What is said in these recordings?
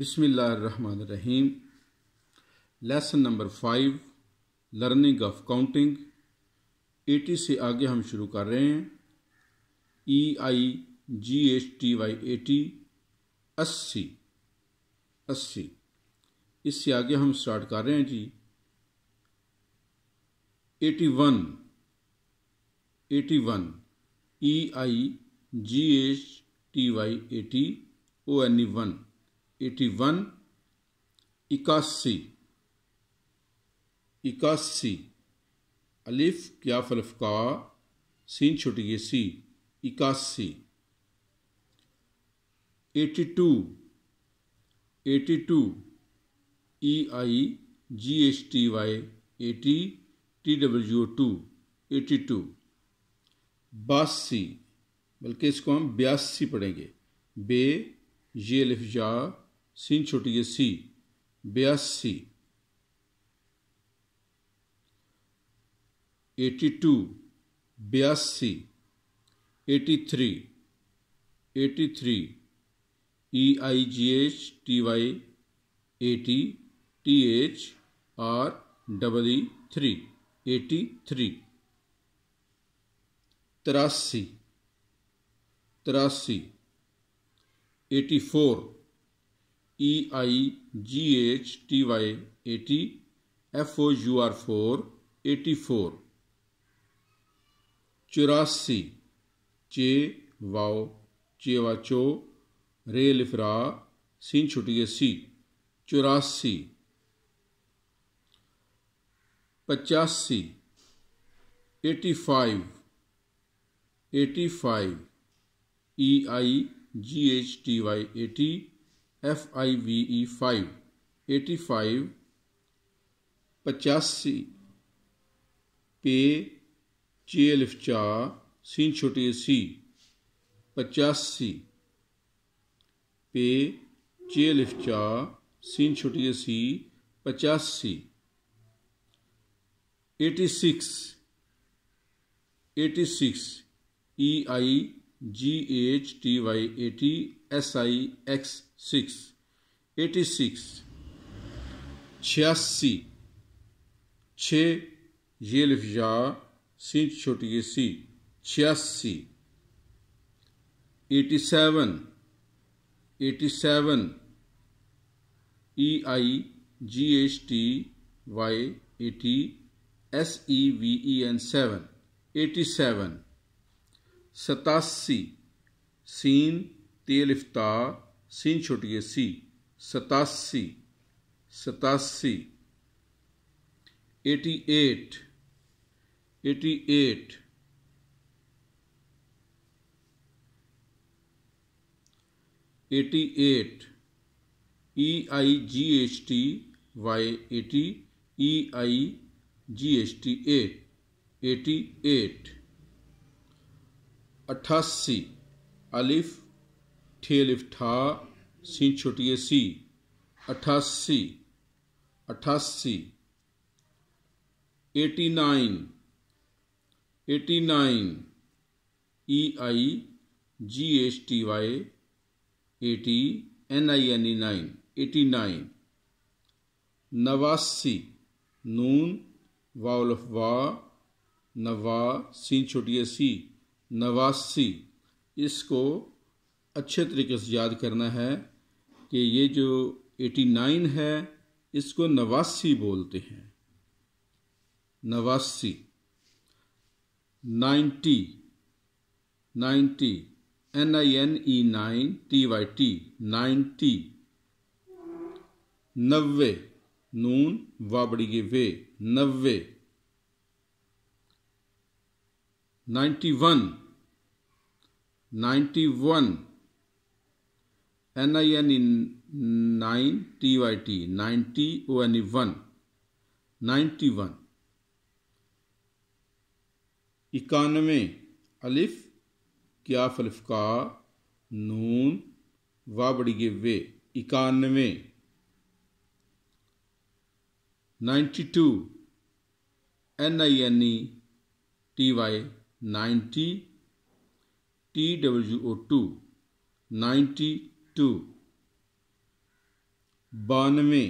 Rahim lesson number five learning of counting eighty से आगे हम शुरू कर रहे हैं E I G H T Y eighty अस्सी अस्सी इससे आगे हम स्टार्ट कर रहे हैं जी eighty one eighty one E I G H T Y eighty O N E one eighty one इक्यासी इक्यासी अलिफ क्या फलफ का सीन छोटी ये सी इक्यासी eighty two eighty two E e I G H T Y eighty T W two eighty two बासी बल्कि इसको हम बयासी पढ़ेंगे बे ये लिफ जा सीन छोटी है सी बयासी एटी टू बयासी eighty three eighty three E I G H T Y eighty T H R double E three eighty three तिरासी तिरासी eighty four E I G H T Y eighty F O U R four eighty four चौरासी चे wow चेवा चो रे लिफरा scene छुटिए सी चौरासी पचासी eighty five eighty five E I G H T Y eighty F I V E five eighty five पचासी पे चे एलिफ चा सीन छोटे सी पचासी पे चे एलिफ चा सीन छोटे सी पचासी eighty six eighty six E I G H T Y eighty S I X six eighty six छियासी छ ये लिफ जा सी छोटी ये सी छियासी eighty seven eighty seven E I G H T Y eighty S E V E N seven eighty seven सतासी सीन तेलिफ्ता सीन छोटिए सी सतासी सतासी eighty eight eighty eight eighty eight E I G H T Y eighty E I G H T eight eighty eight अट्ठासी अलिफ ठे ठा सी छोटिए सी अठासी अठासी eighty nine eighty nine E I G H T Y eighty N I N E nine eighty nine नवासी नून वाउल ऑफ वा नवा सी छोटिए सी नवासी इसको अच्छे तरीके से याद करना है कि ये जो 89 है इसको नवासी बोलते हैं नवासी 90 90 N I N E nine T Y T ninety नब्बे नून वाबड़ी के वे नब्बे ninety one ninety one N I N E nine T Y T ninety O N E one ninety one इक्यानवे अलिफ क्या का नून वा बड़ी गे वे इक्यानवे ninety two N I N E T Y ninety T W O two ninety two बानवे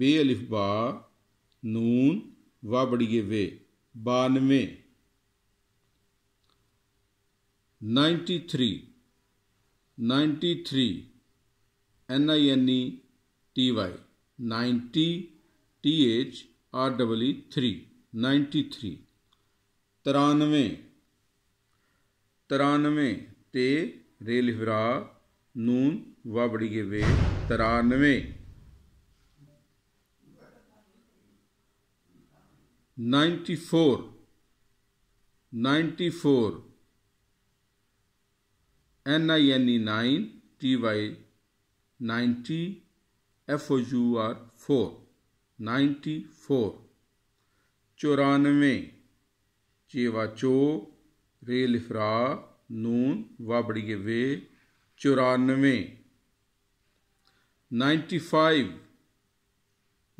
बे अलिफ बा नून व बड़िए वे बानवे ninety three ninety three N I N E T Y ninety T H R double E three ninety three तिरानवे तिरानवे ते रेलिवरा नून वह के वे तिरानवे ninety four ninety four N I N E nine T Y ninety F O U R four ninety four चौरानवे चेवा चो रेल फ्रा नून वाबड़ी के वे चौरानवे ninety five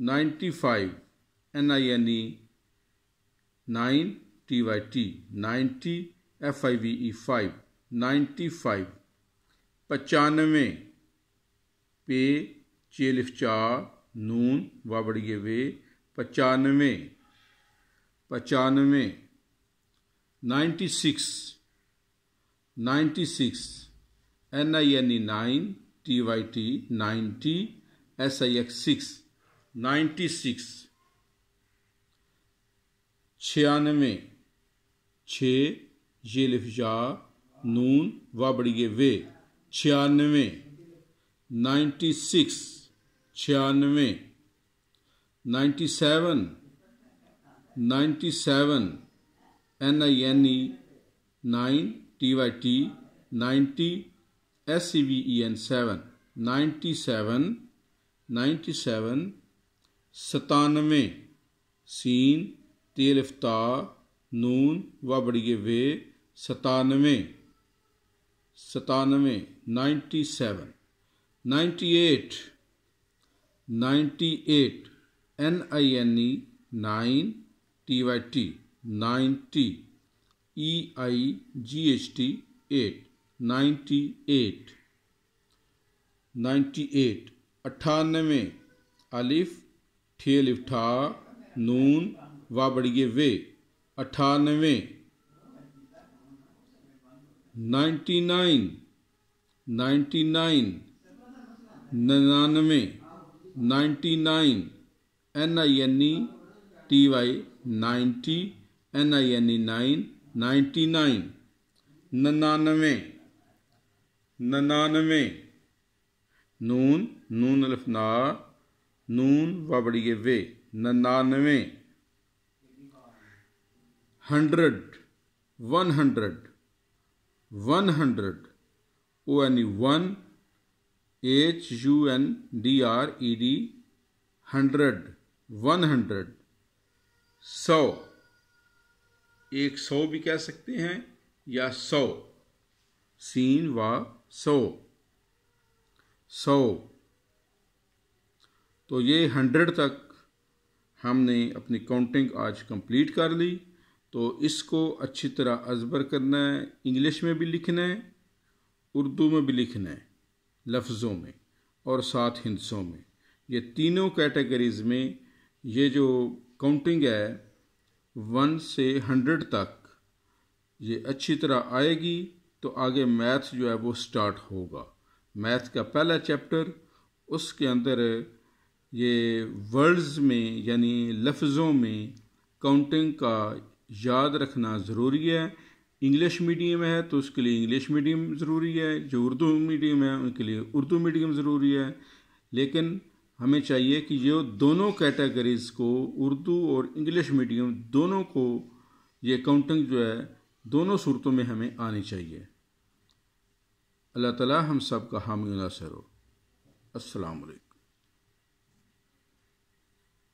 ninety five N I N E nine T Y T ninety F I V E five ninety five पचानवे पे चेलिफ चा नून वाबड़िए वे पचानवे पचानवे ninety six ninety six N I N E nine T Y T ninety S I X six ninety six छियानवे छ ये लिफजा नून व बड़ी वे छियानवे नाइन्टी सिक्स छियानवे ninety seven ninety seven N I N E nine T Y T ninety S C E N seven seven ninety seven सतानवे सीन तेलफ्ता नून व बड़ी वे सतानवे सतानवे ninety seven ninety eight ninety eight N I N E nine T Y T ninety E I G H T eight ninety eight ninety eight अट्ठानवे अलिफ ठे अलिफ नून व बड़िए वे अठानवे नाइन्टी नाइन नाइन्टी नाइन ननानवे ninety nine N I N E T Y ninety N I N E nine ninety nine ननानवे ननानवे नून नून अलफना नून वाबड़िए वे ननानवे hundred one hundred one hundred O N E one H U N D R E D hundred one hundred सौ एक सौ भी कह सकते हैं या सौ सीन व सो सौ तो ये हंड्रेड तक हमने अपनी काउंटिंग आज कंप्लीट कर ली तो इसको अच्छी तरह अजबर करना है इंग्लिश में भी लिखना है उर्दू में भी लिखना है लफ्ज़ों में और साथ हिंसों में ये तीनों कैटेगरीज़ में ये जो काउंटिंग है वन से हंड्रेड तक ये अच्छी तरह आएगी तो आगे मैथ जो है वो स्टार्ट होगा मैथ का पहला चैप्टर उसके अंदर ये वर्ड्स में यानी लफ्ज़ों में काउंटिंग का याद रखना ज़रूरी है इंग्लिश मीडियम है तो उसके लिए इंग्लिश मीडियम ज़रूरी है जो उर्दू मीडियम है उनके लिए उर्दू मीडियम ज़रूरी है लेकिन हमें चाहिए कि ये दोनों कैटेगरीज़ को उर्दू और इंग्लिश मीडियम दोनों को ये काउंटिंग जो है दोनों सूरतों में हमें आनी चाहिए अल्लाह ताला हम सब का हामी नासर हो असलकम